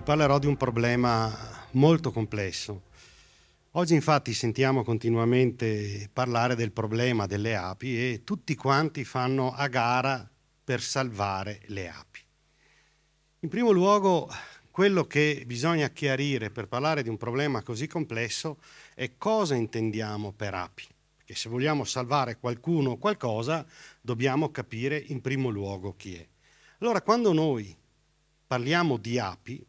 vi parlerò di un problema molto complesso. Oggi infatti sentiamo continuamente parlare del problema delle api e tutti quanti fanno a gara per salvare le api. In primo luogo quello che bisogna chiarire per parlare di un problema così complesso è cosa intendiamo per api. Perché se vogliamo salvare qualcuno o qualcosa dobbiamo capire in primo luogo chi è. Allora quando noi parliamo di api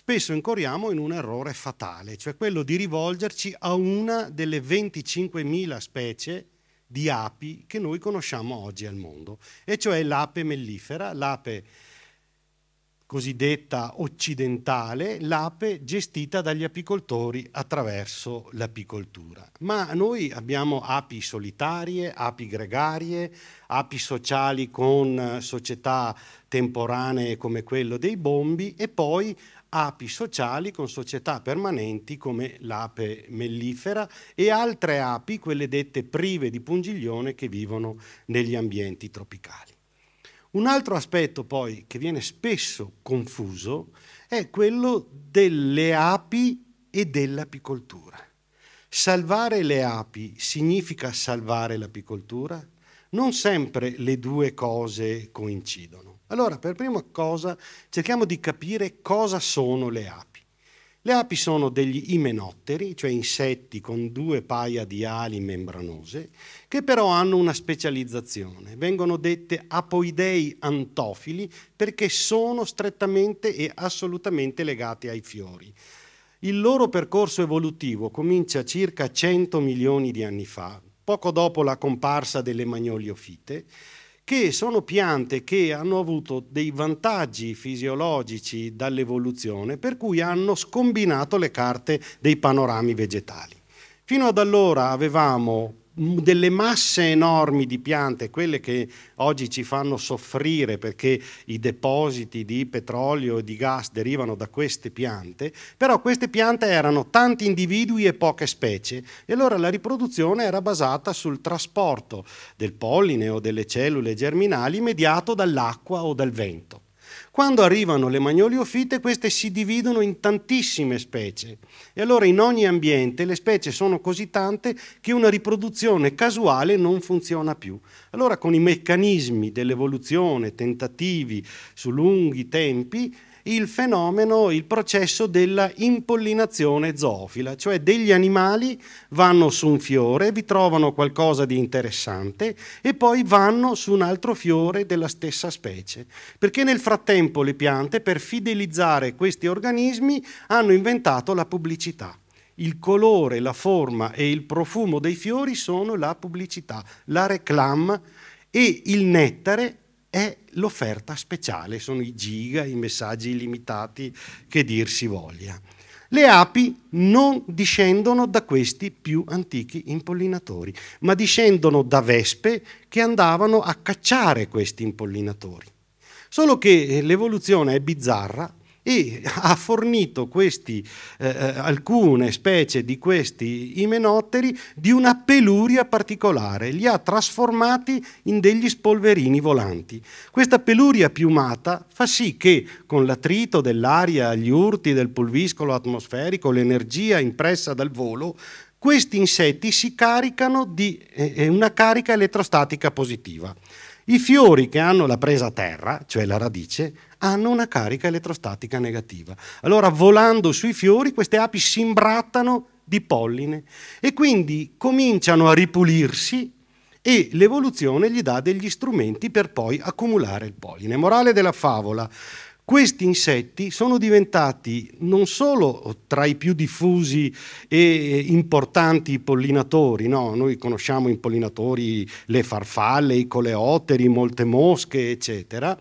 spesso incorriamo in un errore fatale, cioè quello di rivolgerci a una delle 25.000 specie di api che noi conosciamo oggi al mondo, e cioè l'ape mellifera, l'ape cosiddetta occidentale, l'ape gestita dagli apicoltori attraverso l'apicoltura. Ma noi abbiamo api solitarie, api gregarie, api sociali con società temporanee come quello dei bombi e poi api sociali con società permanenti come l'ape mellifera e altre api, quelle dette prive di pungiglione, che vivono negli ambienti tropicali. Un altro aspetto poi che viene spesso confuso è quello delle api e dell'apicoltura. Salvare le api significa salvare l'apicoltura? Non sempre le due cose coincidono. Allora, per prima cosa, cerchiamo di capire cosa sono le api. Le api sono degli imenotteri, cioè insetti con due paia di ali membranose, che però hanno una specializzazione. Vengono dette apoidei antofili perché sono strettamente e assolutamente legate ai fiori. Il loro percorso evolutivo comincia circa 100 milioni di anni fa, poco dopo la comparsa delle magnoliofite, che sono piante che hanno avuto dei vantaggi fisiologici dall'evoluzione per cui hanno scombinato le carte dei panorami vegetali. Fino ad allora avevamo delle masse enormi di piante, quelle che oggi ci fanno soffrire perché i depositi di petrolio e di gas derivano da queste piante, però queste piante erano tanti individui e poche specie e allora la riproduzione era basata sul trasporto del polline o delle cellule germinali mediato dall'acqua o dal vento. Quando arrivano le magnoliofite, queste si dividono in tantissime specie e allora in ogni ambiente le specie sono così tante che una riproduzione casuale non funziona più. Allora con i meccanismi dell'evoluzione, tentativi su lunghi tempi, il fenomeno, il processo della impollinazione zoofila, cioè degli animali vanno su un fiore, vi trovano qualcosa di interessante e poi vanno su un altro fiore della stessa specie, perché nel frattempo le piante per fidelizzare questi organismi hanno inventato la pubblicità. Il colore, la forma e il profumo dei fiori sono la pubblicità, la reclame e il nettare è l'offerta speciale, sono i giga, i messaggi illimitati che dir si voglia. Le api non discendono da questi più antichi impollinatori, ma discendono da vespe che andavano a cacciare questi impollinatori. Solo che eh, l'evoluzione è bizzarra e ha fornito questi, eh, eh, alcune specie di questi imenotteri di una peluria particolare, li ha trasformati in degli spolverini volanti. Questa peluria piumata fa sì che con l'attrito dell'aria, gli urti del pulviscolo atmosferico, l'energia impressa dal volo, questi insetti si caricano di eh, eh una carica elettrostatica positiva. I fiori che hanno la presa a terra, cioè la radice, hanno una carica elettrostatica negativa. Allora, volando sui fiori, queste api si imbrattano di polline e quindi cominciano a ripulirsi e l'evoluzione gli dà degli strumenti per poi accumulare il polline. Morale della favola, questi insetti sono diventati non solo tra i più diffusi e importanti pollinatori, no? noi conosciamo impollinatori le farfalle, i coleotteri, molte mosche, eccetera,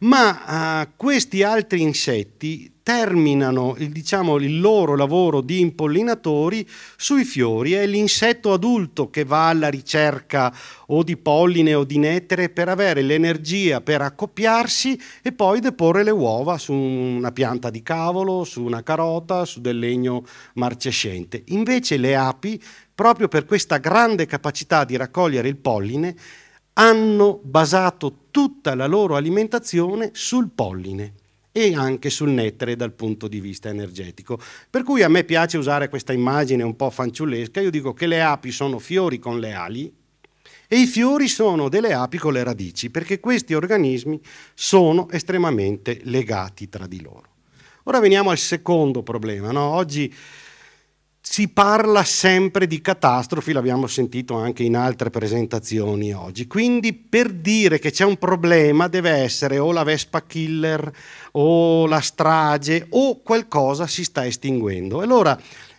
ma uh, questi altri insetti terminano il, diciamo, il loro lavoro di impollinatori sui fiori. È l'insetto adulto che va alla ricerca o di polline o di nettere per avere l'energia per accoppiarsi e poi deporre le uova su una pianta di cavolo, su una carota, su del legno marcescente. Invece le api, proprio per questa grande capacità di raccogliere il polline, hanno basato tutta la loro alimentazione sul polline e anche sul nettere dal punto di vista energetico. Per cui a me piace usare questa immagine un po' fanciullesca, io dico che le api sono fiori con le ali e i fiori sono delle api con le radici, perché questi organismi sono estremamente legati tra di loro. Ora veniamo al secondo problema. No? Oggi si parla sempre di catastrofi, l'abbiamo sentito anche in altre presentazioni oggi. Quindi per dire che c'è un problema deve essere o la Vespa killer o la strage o qualcosa si sta estinguendo. Allora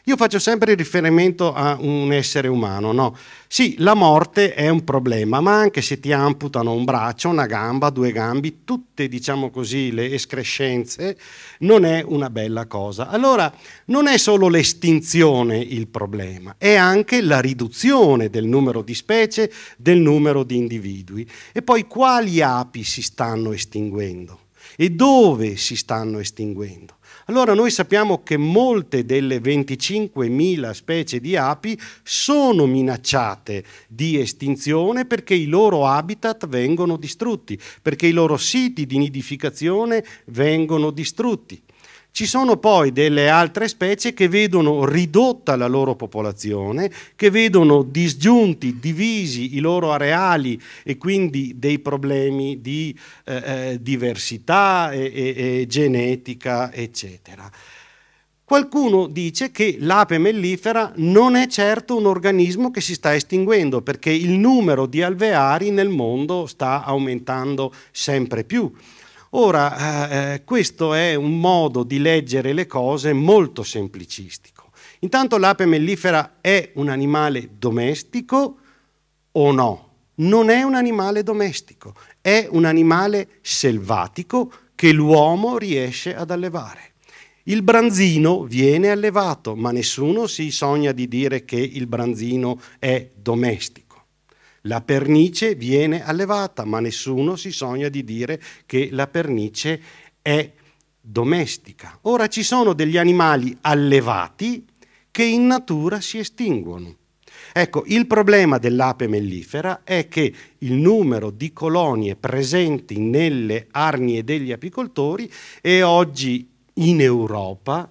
io faccio sempre riferimento a un essere umano, no? Sì, la morte è un problema, ma anche se ti amputano un braccio, una gamba, due gambi, tutte diciamo così le escrescenze, non è una bella cosa. Allora, non è solo l'estinzione il problema, è anche la riduzione del numero di specie, del numero di individui. E poi quali api si stanno estinguendo e dove si stanno estinguendo? Allora noi sappiamo che molte delle 25.000 specie di api sono minacciate di estinzione perché i loro habitat vengono distrutti, perché i loro siti di nidificazione vengono distrutti. Ci sono poi delle altre specie che vedono ridotta la loro popolazione, che vedono disgiunti, divisi i loro areali e quindi dei problemi di eh, eh, diversità e, e, e genetica, eccetera. Qualcuno dice che l'ape mellifera non è certo un organismo che si sta estinguendo perché il numero di alveari nel mondo sta aumentando sempre più. Ora, eh, eh, questo è un modo di leggere le cose molto semplicistico. Intanto l'ape mellifera è un animale domestico o no? Non è un animale domestico, è un animale selvatico che l'uomo riesce ad allevare. Il branzino viene allevato, ma nessuno si sogna di dire che il branzino è domestico. La pernice viene allevata, ma nessuno si sogna di dire che la pernice è domestica. Ora ci sono degli animali allevati che in natura si estinguono. Ecco, il problema dell'ape mellifera è che il numero di colonie presenti nelle arnie degli apicoltori è oggi in Europa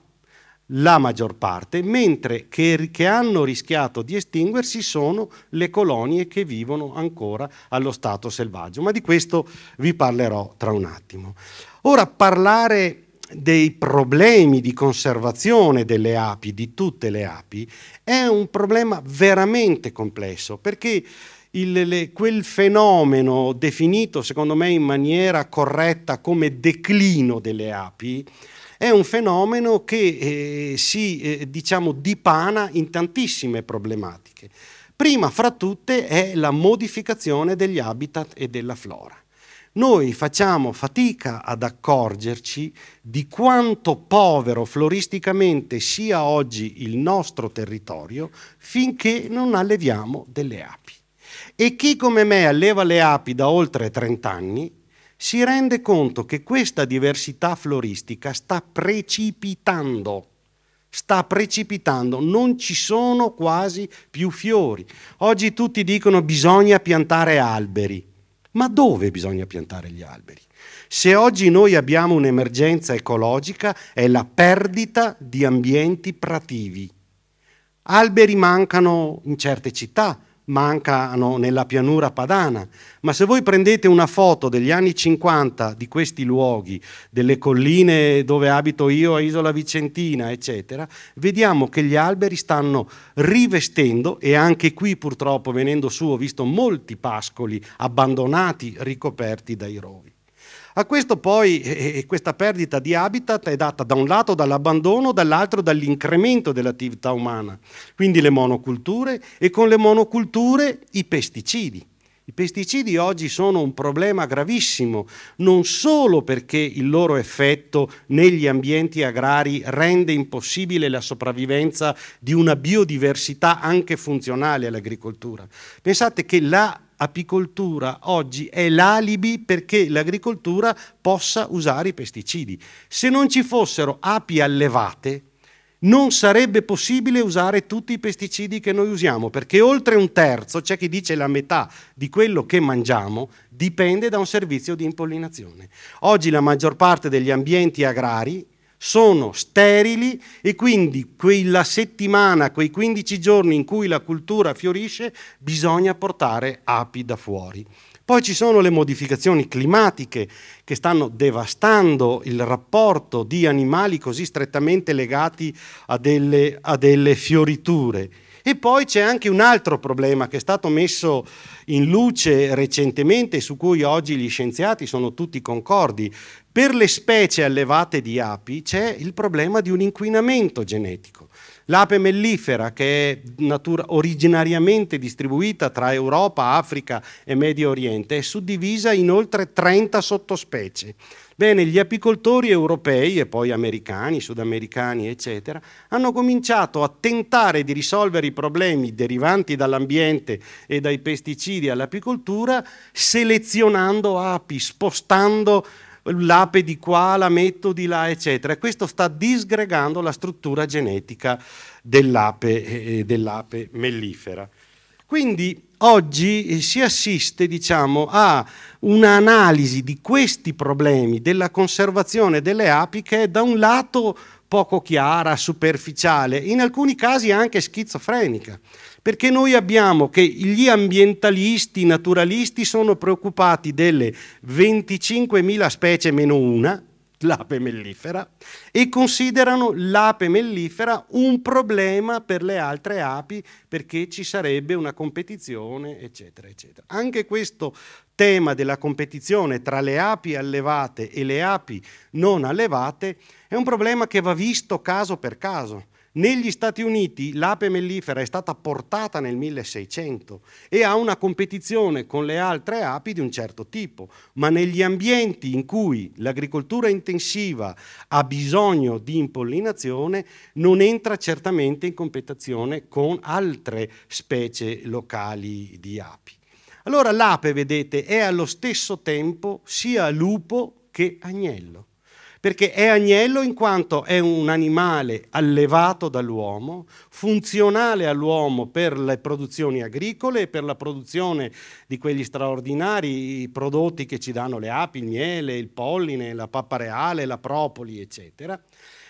la maggior parte, mentre che, che, hanno rischiato di estinguersi sono le colonie che vivono ancora allo stato selvaggio, ma di questo vi parlerò tra un attimo. Ora parlare dei problemi di conservazione delle api, di tutte le api, è un problema veramente complesso perché il, le, quel fenomeno definito secondo me in maniera corretta come declino delle api, è un fenomeno che eh, si eh, diciamo, dipana in tantissime problematiche. Prima fra tutte è la modificazione degli habitat e della flora. Noi facciamo fatica ad accorgerci di quanto povero floristicamente sia oggi il nostro territorio finché non alleviamo delle api. E chi come me alleva le api da oltre 30 anni si rende conto che questa diversità floristica sta precipitando, sta precipitando, non ci sono quasi più fiori. Oggi tutti dicono bisogna piantare alberi, ma dove bisogna piantare gli alberi? Se oggi noi abbiamo un'emergenza ecologica è la perdita di ambienti prativi. Alberi mancano in certe città, mancano nella pianura padana, ma se voi prendete una foto degli anni 50 di questi luoghi, delle colline dove abito io a Isola Vicentina, eccetera, vediamo che gli alberi stanno rivestendo e anche qui purtroppo venendo su ho visto molti pascoli abbandonati ricoperti dai rovi. A questo poi eh, eh, eh, questa perdita di habitat è data da un lato dall'abbandono, dall'altro dall'incremento dell'attività umana, quindi le monoculture e con le monoculture i pesticidi. I pesticidi oggi sono un problema gravissimo, non solo perché il loro effetto negli ambienti agrari rende impossibile la sopravvivenza di una biodiversità anche funzionale all'agricoltura. Pensate che la apicoltura oggi è l'alibi perché l'agricoltura possa usare i pesticidi. Se non ci fossero api allevate, non sarebbe possibile usare tutti i pesticidi che noi usiamo, perché oltre un terzo, c'è chi dice la metà di quello che mangiamo, dipende da un servizio di impollinazione. Oggi la maggior parte degli ambienti agrari sono sterili e quindi quella settimana, quei 15 giorni in cui la cultura fiorisce, bisogna portare api da fuori. Poi ci sono le modificazioni climatiche che stanno devastando il rapporto di animali così strettamente legati a delle, a delle fioriture. E poi c'è anche un altro problema che è stato messo in luce recentemente, su cui oggi gli scienziati sono tutti concordi. Per le specie allevate di api c'è il problema di un inquinamento genetico. L'ape mellifera, che è natura- originariamente distribuita tra Europa, Africa e Medio Oriente, è suddivisa in oltre 30 sottospecie. Bene, gli apicoltori europei e poi americani, sudamericani, eccetera, hanno cominciato a tentare di risolvere i problemi derivanti dall'ambiente e dai pesticidi all'apicoltura selezionando api, spostando l'ape di qua, la metto di là, eccetera. questo sta disgregando la struttura genetica dell'ape, eh, eh, dell'ape mellifera. Quindi oggi eh, si assiste diciamo, a un'analisi di questi problemi della conservazione delle api che è da un lato poco chiara, superficiale, in alcuni casi anche schizofrenica, perché noi abbiamo che gli ambientalisti, i naturalisti sono preoccupati delle 25.000 specie meno una, l'ape mellifera e considerano l'ape mellifera un problema per le altre api perché ci sarebbe una competizione, eccetera, eccetera. Anche questo tema della competizione tra le api allevate e le api non allevate è un problema che va visto caso per caso negli Stati Uniti l'ape mellifera è stata portata nel 1600 e ha una competizione con le altre api di un certo tipo, ma negli ambienti in cui l'agricoltura intensiva ha bisogno di impollinazione non entra certamente in competizione con altre specie locali di api. Allora l'ape, vedete, è allo stesso tempo sia lupo che agnello perché è agnello in quanto è un animale allevato dall'uomo, funzionale all'uomo per le produzioni agricole e per la produzione di quegli straordinari prodotti che ci danno le api, il miele, il polline, la pappa reale, la propoli, eccetera,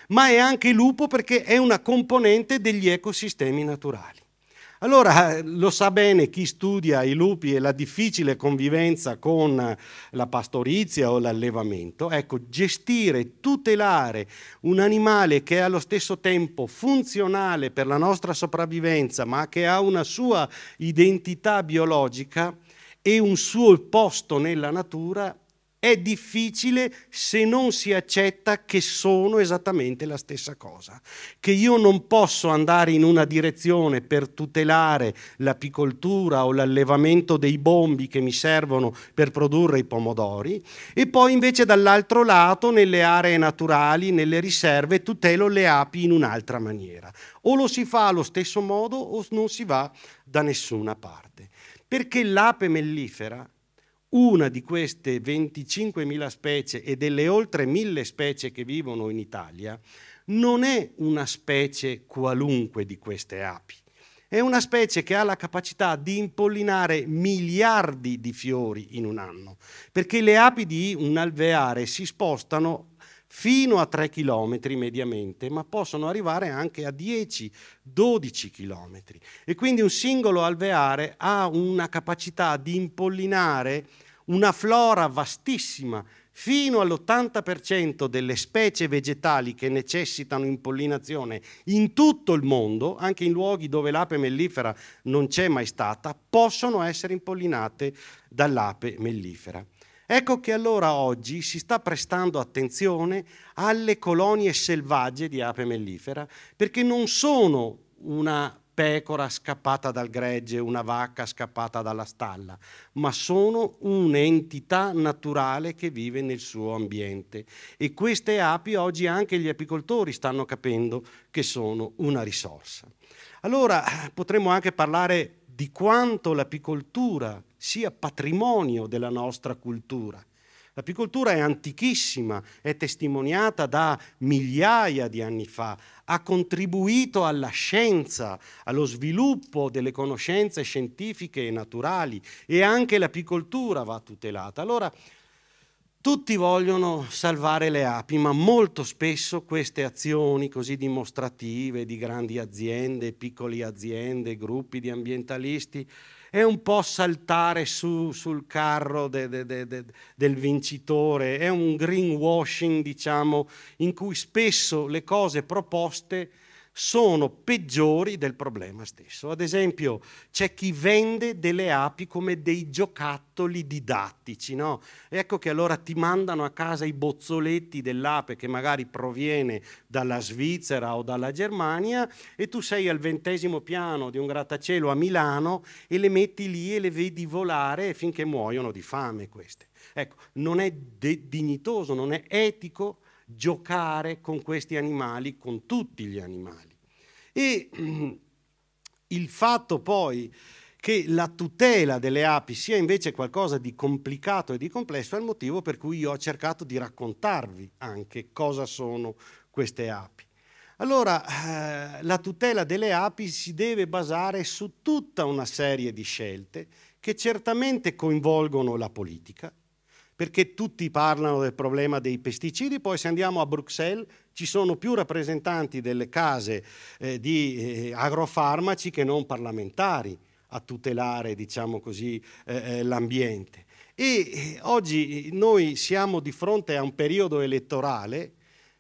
ma è anche lupo perché è una componente degli ecosistemi naturali. Allora eh, lo sa bene chi studia i lupi e la difficile convivenza con la pastorizia o l'allevamento. Ecco, gestire, tutelare un animale che è allo stesso tempo funzionale per la nostra sopravvivenza, ma che ha una sua identità biologica e un suo posto nella natura è difficile se non si accetta che sono esattamente la stessa cosa, che io non posso andare in una direzione per tutelare l'apicoltura o l'allevamento dei bombi che mi servono per produrre i pomodori e poi invece dall'altro lato nelle aree naturali, nelle riserve, tutelo le api in un'altra maniera. O lo si fa allo stesso modo o non si va da nessuna parte. Perché l'ape mellifera una di queste 25.000 specie e delle oltre 1.000 specie che vivono in Italia non è una specie qualunque di queste api. È una specie che ha la capacità di impollinare miliardi di fiori in un anno, perché le api di un alveare si spostano fino a 3 km mediamente, ma possono arrivare anche a 10-12 km. E quindi un singolo alveare ha una capacità di impollinare una flora vastissima fino all'80% delle specie vegetali che necessitano impollinazione in tutto il mondo, anche in luoghi dove l'ape mellifera non c'è mai stata, possono essere impollinate dall'ape mellifera. Ecco che allora oggi si sta prestando attenzione alle colonie selvagge di ape mellifera, perché non sono una pecora scappata dal gregge, una vacca scappata dalla stalla, ma sono un'entità naturale che vive nel suo ambiente. E queste api oggi anche gli apicoltori stanno capendo che sono una risorsa. Allora potremmo anche parlare di quanto l'apicoltura sia patrimonio della nostra cultura. L'apicoltura è antichissima, è testimoniata da migliaia di anni fa, ha contribuito alla scienza, allo sviluppo delle conoscenze scientifiche e naturali e anche l'apicoltura va tutelata. Allora, tutti vogliono salvare le api, ma molto spesso queste azioni così dimostrative di grandi aziende, piccole aziende, gruppi di ambientalisti, è un po' saltare su, sul carro de, de, de, del vincitore, è un greenwashing, diciamo, in cui spesso le cose proposte sono peggiori del problema stesso. Ad esempio c'è chi vende delle api come dei giocattoli didattici, no? Ecco che allora ti mandano a casa i bozzoletti dell'ape che magari proviene dalla Svizzera o dalla Germania e tu sei al ventesimo piano di un grattacielo a Milano e le metti lì e le vedi volare finché muoiono di fame queste. Ecco, non è de- dignitoso, non è etico giocare con questi animali, con tutti gli animali. E il fatto poi che la tutela delle api sia invece qualcosa di complicato e di complesso è il motivo per cui io ho cercato di raccontarvi anche cosa sono queste api. Allora, eh, la tutela delle api si deve basare su tutta una serie di scelte che certamente coinvolgono la politica, perché tutti parlano del problema dei pesticidi, poi se andiamo a Bruxelles ci sono più rappresentanti delle case eh, di eh, agrofarmaci che non parlamentari a tutelare diciamo così, eh, eh l'ambiente. E eh, oggi eh, noi siamo di fronte a un periodo elettorale,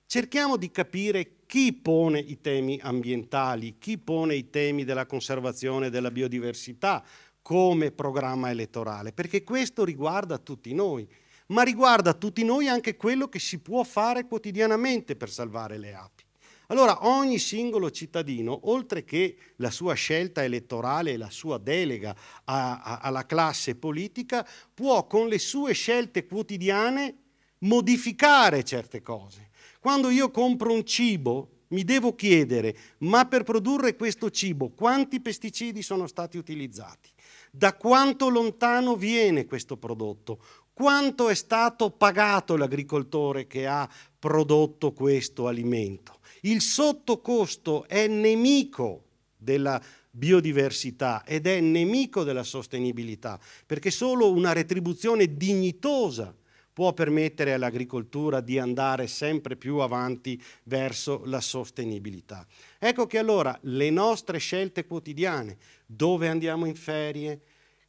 cerchiamo di capire chi pone i temi ambientali, chi pone i temi della conservazione della biodiversità come programma elettorale, perché questo riguarda tutti noi ma riguarda tutti noi anche quello che si può fare quotidianamente per salvare le api. Allora ogni singolo cittadino, oltre che la sua scelta elettorale e la sua delega a, a, alla classe politica, può con le sue scelte quotidiane modificare certe cose. Quando io compro un cibo, mi devo chiedere, ma per produrre questo cibo quanti pesticidi sono stati utilizzati? Da quanto lontano viene questo prodotto? quanto è stato pagato l'agricoltore che ha prodotto questo alimento. Il sottocosto è nemico della biodiversità ed è nemico della sostenibilità, perché solo una retribuzione dignitosa può permettere all'agricoltura di andare sempre più avanti verso la sostenibilità. Ecco che allora le nostre scelte quotidiane, dove andiamo in ferie,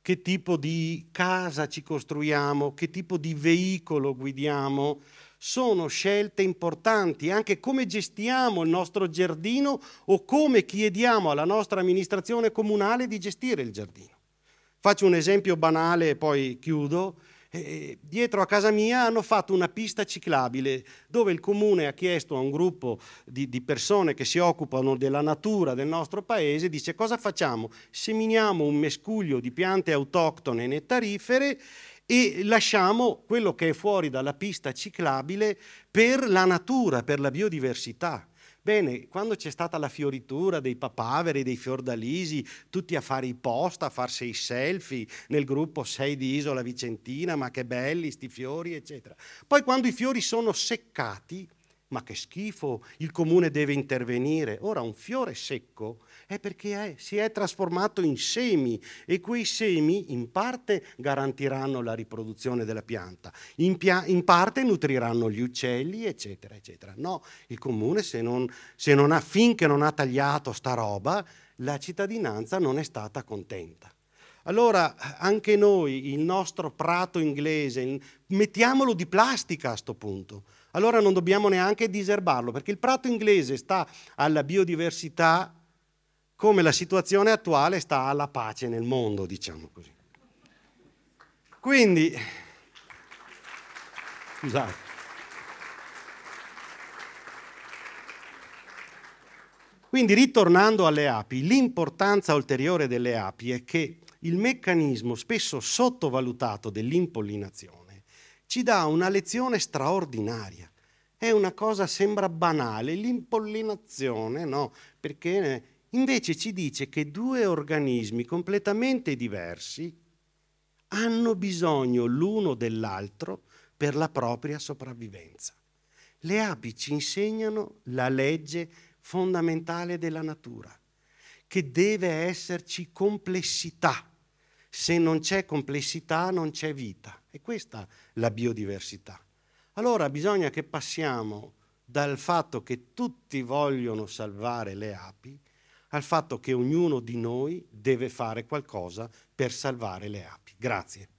che tipo di casa ci costruiamo, che tipo di veicolo guidiamo, sono scelte importanti, anche come gestiamo il nostro giardino o come chiediamo alla nostra amministrazione comunale di gestire il giardino. Faccio un esempio banale e poi chiudo eh, dietro a casa mia hanno fatto una pista ciclabile dove il comune ha chiesto a un gruppo di, di persone che si occupano della natura del nostro paese, dice cosa facciamo? Seminiamo un mescuglio di piante autoctone nettarifere e lasciamo quello che è fuori dalla pista ciclabile per la natura, per la biodiversità. Bene, quando c'è stata la fioritura dei papaveri, dei fiordalisi, tutti a fare i post, a farsi i selfie nel gruppo 6 di Isola Vicentina, ma che belli sti fiori, eccetera. Poi quando i fiori sono seccati, ma che schifo, il comune deve intervenire. Ora un fiore secco è perché è, si è trasformato in semi e quei semi in parte garantiranno la riproduzione della pianta, in, pia in parte nutriranno gli uccelli, eccetera, eccetera. No, il comune se non, se non ha, finché non ha tagliato sta roba, la cittadinanza non è stata contenta. Allora anche noi, il nostro prato inglese, mettiamolo di plastica a questo punto. Allora non dobbiamo neanche diserbarlo, perché il prato inglese sta alla biodiversità come la situazione attuale sta alla pace nel mondo, diciamo così. Quindi, scusate. Quindi ritornando alle api, l'importanza ulteriore delle api è che il meccanismo spesso sottovalutato dell'impollinazione ci dà una lezione straordinaria. È una cosa sembra banale, l'impollinazione no, perché eh, invece ci dice che due organismi completamente diversi hanno bisogno l'uno dell'altro per la propria sopravvivenza. Le api ci insegnano la legge fondamentale della natura, che deve esserci complessità se non c'è complessità non c'è vita. E questa è la biodiversità. Allora bisogna che passiamo dal fatto che tutti vogliono salvare le api al fatto che ognuno di noi deve fare qualcosa per salvare le api. Grazie.